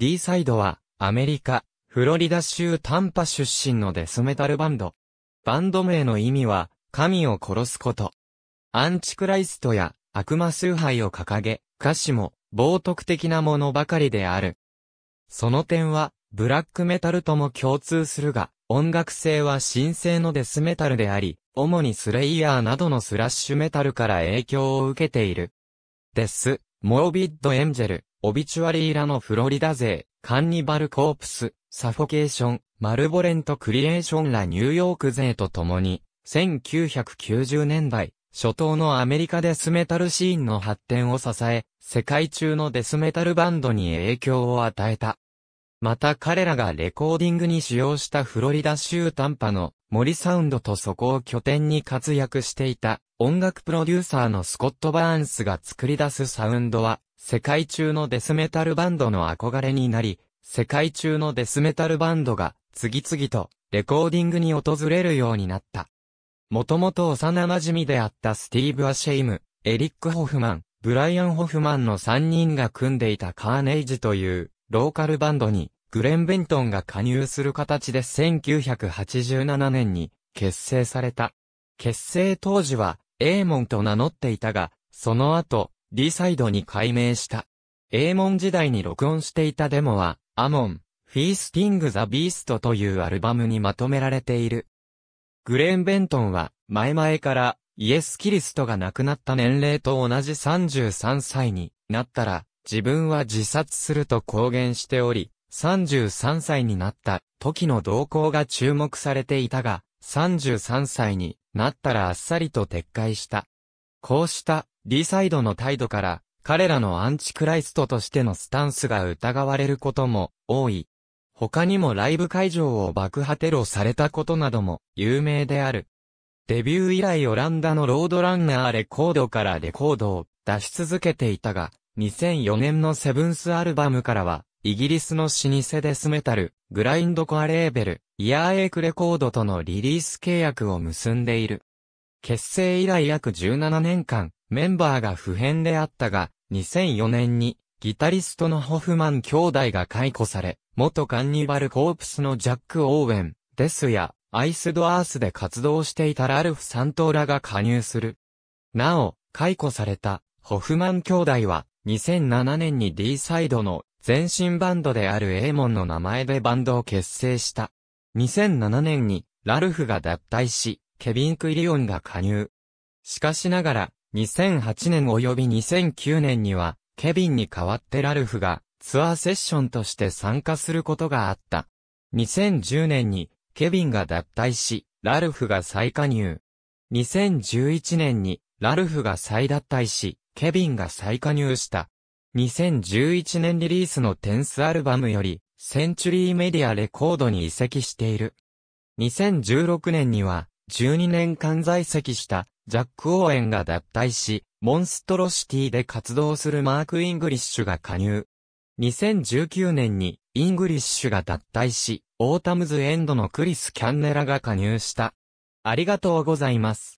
D サイドは、アメリカ、フロリダ州タンパ出身のデスメタルバンド。バンド名の意味は、神を殺すこと。アンチクライストや悪魔崇拝を掲げ、歌詞も冒涜的なものばかりである。その点は、ブラックメタルとも共通するが、音楽性は神聖のデスメタルであり、主にスレイヤーなどのスラッシュメタルから影響を受けている。デス、モービッドエンジェル、オビチュアリーラのフロリダ勢、カンニバルコープス、サフォケーション、マルボレントクリエーションらニューヨーク勢と共に、1990年代、初頭のアメリカデスメタルシーンの発展を支え、世界中のデスメタルバンドに影響を与えた。また彼らがレコーディングに使用したフロリダ州短波の森サウンドとそこを拠点に活躍していた音楽プロデューサーのスコット・バーンスが作り出すサウンドは世界中のデスメタルバンドの憧れになり、世界中のデスメタルバンドが次々とレコーディングに訪れるようになった。もともと幼馴染であったスティーブ・アシェイム、エリック・ホフマン、ブライアン・ホフマンの3人が組んでいたカーネイジというローカルバンドにグレン・ベントンが加入する形で1987年に結成された。結成当時はエーモンと名乗っていたが、その後、リサイドに改名した。エーモン時代に録音していたデモは、アモン、フィースティング・ザ・ビーストというアルバムにまとめられている。グレーン・ベントンは、前々から、イエス・キリストが亡くなった年齢と同じ33歳になったら、自分は自殺すると公言しており、33歳になった時の動向が注目されていたが、33歳になったらあっさりと撤回した。こうしたリサイドの態度から、彼らのアンチクライストとしてのスタンスが疑われることも多い。他にもライブ会場を爆破テロされたことなども有名である。デビュー以来オランダのロードランナーレコードからレコードを出し続けていたが、2004年のセブンスアルバムからは、イギリスの老舗デスメタル、グラインドコアレーベル、イヤーエイクレコードとのリリース契約を結んでいる。結成以来約17年間、メンバーが不変であったが、2004年に、ギタリストのホフマン兄弟が解雇され、元カンニバルコープスのジャック・オーウェン、デスや、アイスドアースで活動していたラルフ・サントーラが加入する。なお、解雇された、ホフマン兄弟は、2007年に D サイドの前身バンドであるエーモンの名前でバンドを結成した。2007年にラルフが脱退し、ケビン・クイリオンが加入。しかしながら、2008年及び2009年には、ケビンに代わってラルフがツアーセッションとして参加することがあった。2010年にケビンが脱退し、ラルフが再加入。2011年にラルフが再脱退し、ケビンが再加入した。2011年リリースのテンスアルバムより、センチュリーメディアレコードに移籍している。2016年には、12年間在籍したジャック・オーエンが脱退し、モンストロシティで活動するマーク・イングリッシュが加入。2019年に、イングリッシュが脱退し、オータムズ・エンドのクリス・キャンネラが加入した。ありがとうございます。